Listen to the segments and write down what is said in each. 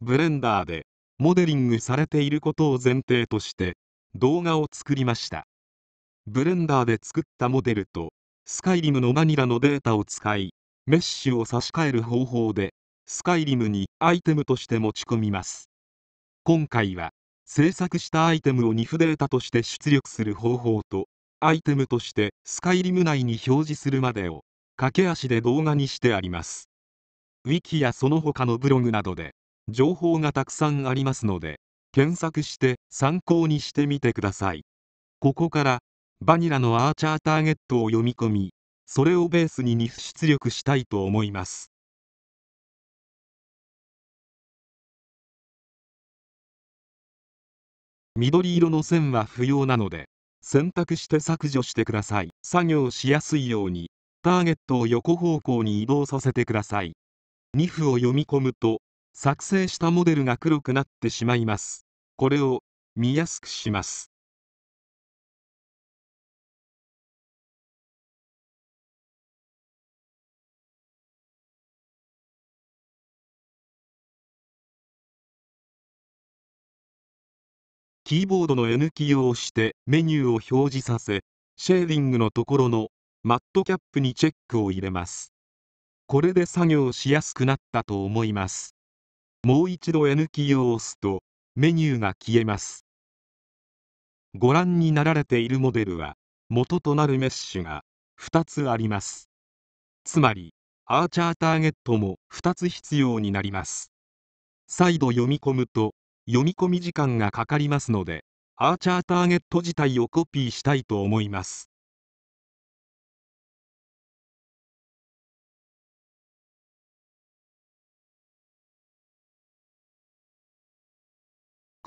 ブレンダーでモデリングされていることを前提として動画を作りましたブレンダーで作ったモデルとスカイリムのマニラのデータを使いメッシュを差し替える方法でスカイリムにアイテムとして持ち込みます今回は制作したアイテムを NIF データとして出力する方法とアイテムとしてスカイリム内に表示するまでを駆け足で動画にしてあります Wiki やその他のブログなどで情報がたくさんありますので検索して参考にしてみてくださいここからバニラのアーチャーターゲットを読み込みそれをベースに2出力したいと思います緑色の線は不要なので選択して削除してください作業しやすいようにターゲットを横方向に移動させてください2 i を読み込むと作成したモデルが黒くなってしまいます。これを見やすくします。キーボードの N キーを押してメニューを表示させ、シェーディングのところのマットキャップにチェックを入れます。これで作業しやすくなったと思います。もう一度 N キーを押すとメニューが消えますご覧になられているモデルは元となるメッシュが2つありますつまりアーチャーターゲットも2つ必要になります再度読み込むと読み込み時間がかかりますのでアーチャーターゲット自体をコピーしたいと思います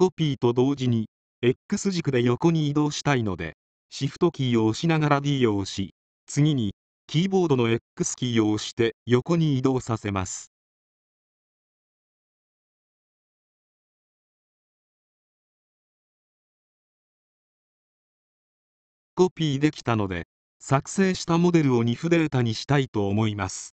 コピーと同時に X 軸で横に移動したいのでシフトキーを押しながら D を押し次にキーボードの X キーを押して横に移動させますコピーできたので作成したモデルを NIF データにしたいと思います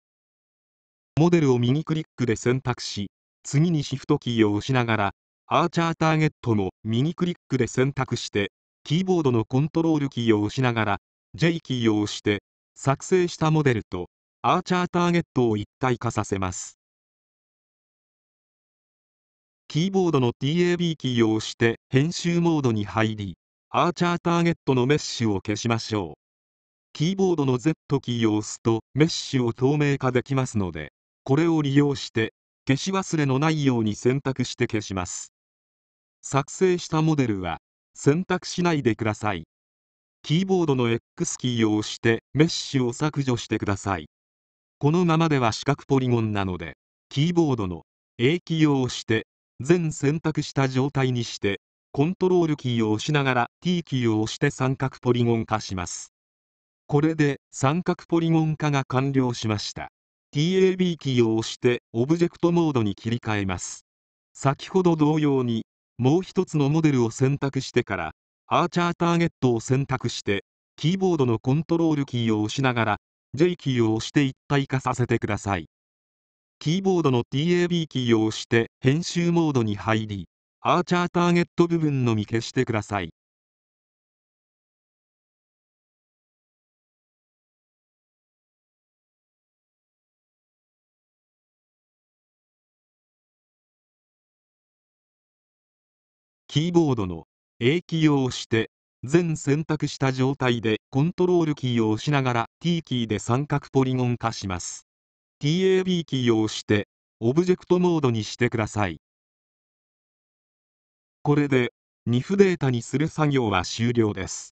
モデルを右クリックで選択し次にシフトキーを押しながらアーチャーターゲットも右クリックで選択して、キーボードのコントロールキーを押しながら、J キーを押して、作成したモデルと、アーチャーターゲットを一体化させます。キーボードの TAB キーを押して編集モードに入り、アーチャーターゲットのメッシュを消しましょう。キーボードの Z キーを押すとメッシュを透明化できますので、これを利用して消し忘れのないように選択して消します。作成したモデルは選択しないでくださいキーボードの X キーを押してメッシュを削除してくださいこのままでは四角ポリゴンなのでキーボードの A キーを押して全選択した状態にしてコントロールキーを押しながら T キーを押して三角ポリゴン化しますこれで三角ポリゴン化が完了しました TAB キーを押してオブジェクトモードに切り替えます先ほど同様にもう一つのモデルを選択してからアーチャーターゲットを選択してキーボードのコントロールキーを押しながら J キーを押して一体化させてくださいキーボードの TAB キーを押して編集モードに入りアーチャーターゲット部分のみ消してくださいキーボードの A キーを押して全選択した状態でコントロールキーを押しながら T キーで三角ポリゴン化します TAB キーを押してオブジェクトモードにしてくださいこれで NIF データにする作業は終了です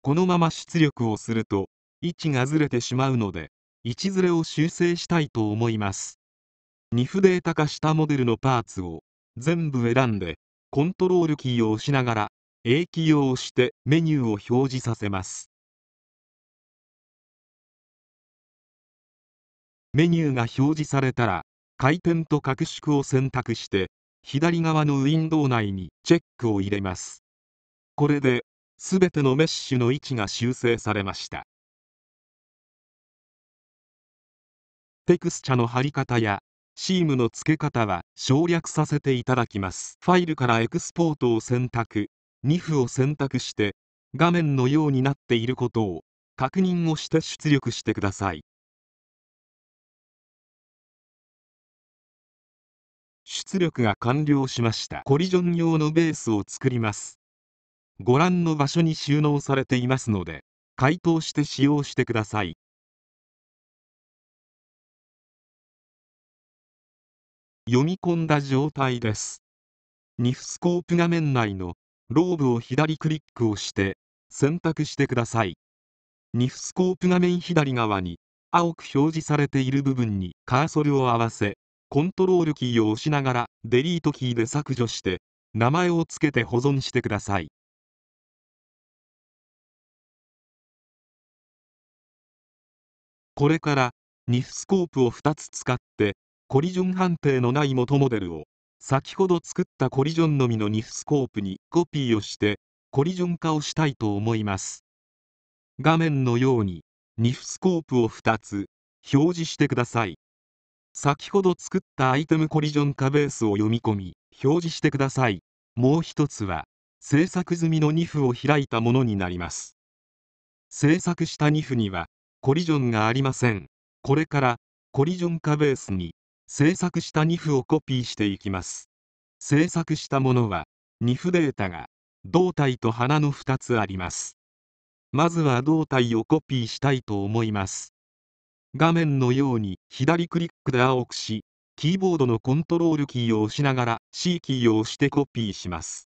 このまま出力をすると位置がずれてしまうので位置ずれを修正したいと思います NIF データ化したモデルのパーツを全部選んでコントロールキーを押しながら A キーを押してメニューを表示させますメニューが表示されたら回転と拡縮を選択して左側のウィンドウ内にチェックを入れますこれで全てのメッシュの位置が修正されましたテクスチャの貼り方やチームの付け方は省略させていただきます。ファイルからエクスポートを選択、NIF を選択して、画面のようになっていることを確認をして出力してください。出力が完了しました。コリジョン用のベースを作ります。ご覧の場所に収納されていますので、解凍して使用してください。読み込んだ状態です。ニフスコープ画面内のローブを左クリックをして選択してください。ニフスコープ画面左側に青く表示されている部分にカーソルを合わせ、コントロールキーを押しながらデリートキーで削除して、名前を付けて保存してください。これからニフスコープを2つ使ってコリジョン判定のない元モデルを先ほど作ったコリジョンのみのニフスコープにコピーをしてコリジョン化をしたいと思います画面のようにニフスコープを2つ表示してください先ほど作ったアイテムコリジョン化ベースを読み込み表示してくださいもう一つは制作済みの2 i f を開いたものになります制作した2 i f にはコリジョンがありませんこれからコリジョン化ベースに制作した NIF をコピーしていきます。制作したものは、NIF データが、胴体と鼻の2つあります。まずは胴体をコピーしたいと思います。画面のように左クリックで青くし、キーボードのコントロールキーを押しながら C キーを押してコピーします。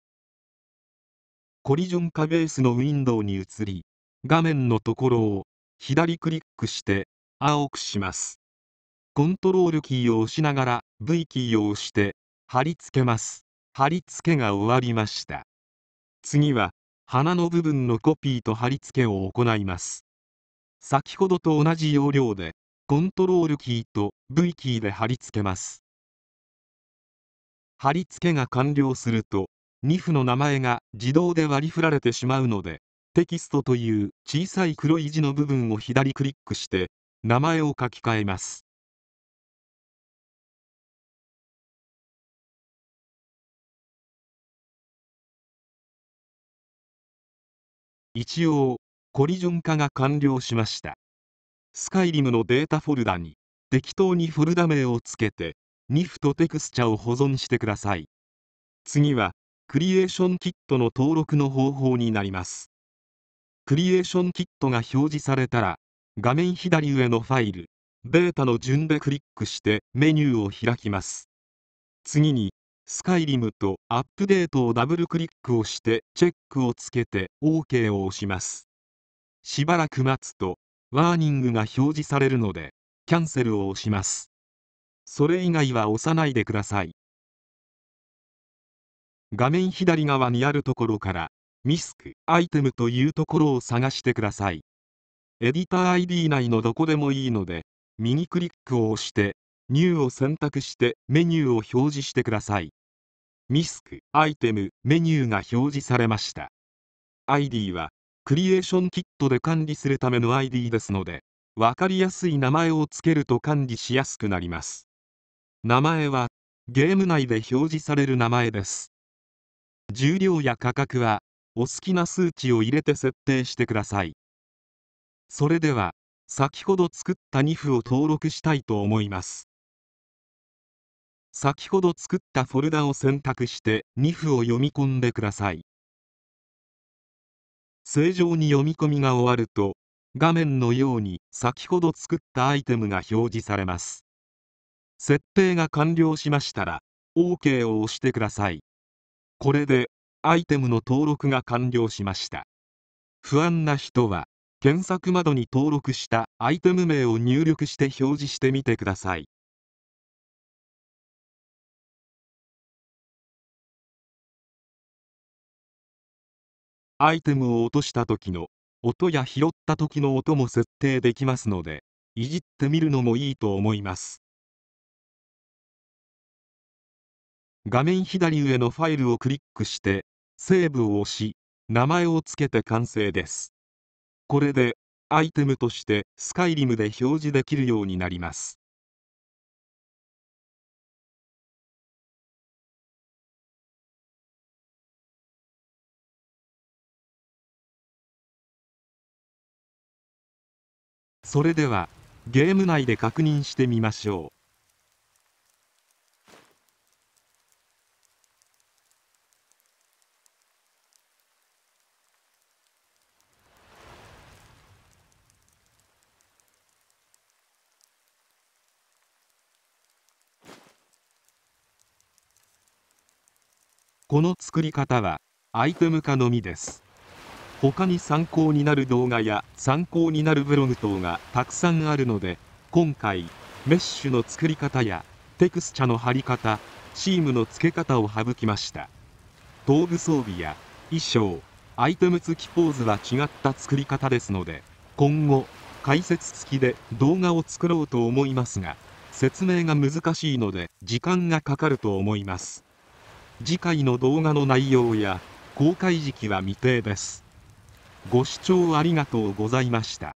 コリジョン化ベースのウィンドウに移り、画面のところを左クリックして青くします。コントロールキーを押しながら V キーを押して貼り付けます貼り付けが終わりました次は鼻の部分のコピーと貼り付けを行います先ほどと同じ要領でコントロールキーと V キーで貼り付けます貼り付けが完了すると NIF の名前が自動で割り振られてしまうのでテキストという小さい黒い字の部分を左クリックして名前を書き換えます一応、コリジョン化が完了しました。スカイリムのデータフォルダに、適当にフォルダ名を付けて、NIF とテクスチャを保存してください。次は、クリエーションキットの登録の方法になります。クリエーションキットが表示されたら、画面左上のファイル、データの順でクリックしてメニューを開きます。次に、スカイリムとアップデートをダブルクリックをしてチェックをつけて OK を押します。しばらく待つとワーニングが表示されるのでキャンセルを押します。それ以外は押さないでください。画面左側にあるところからミスク、アイテムというところを探してください。エディター ID 内のどこでもいいので右クリックを押してニューを選択してメニューを表示してください。ミスクアイテムメニューが表示されました ID はクリエーションキットで管理するための ID ですので分かりやすい名前をつけると管理しやすくなります名前はゲーム内で表示される名前です重量や価格はお好きな数値を入れて設定してくださいそれでは先ほど作った NIF を登録したいと思います先ほど作ったフォルダを選択して2符を読み込んでください正常に読み込みが終わると画面のように先ほど作ったアイテムが表示されます設定が完了しましたら OK を押してくださいこれでアイテムの登録が完了しました不安な人は検索窓に登録したアイテム名を入力して表示してみてくださいアイテムを落とした時の音や拾った時の音も設定できますのでいじってみるのもいいと思います画面左上のファイルをクリックしてセーブを押し名前を付けて完成ですこれでアイテムとしてスカイリムで表示できるようになりますそれではゲーム内で確認してみましょうこの作り方はアイテム化のみです他に参考になる動画や参考になるブログ等がたくさんあるので今回メッシュの作り方やテクスチャの貼り方チームの付け方を省きました頭部装備や衣装アイテム付きポーズは違った作り方ですので今後解説付きで動画を作ろうと思いますが説明が難しいので時間がかかると思います次回の動画の内容や公開時期は未定ですご視聴ありがとうございました。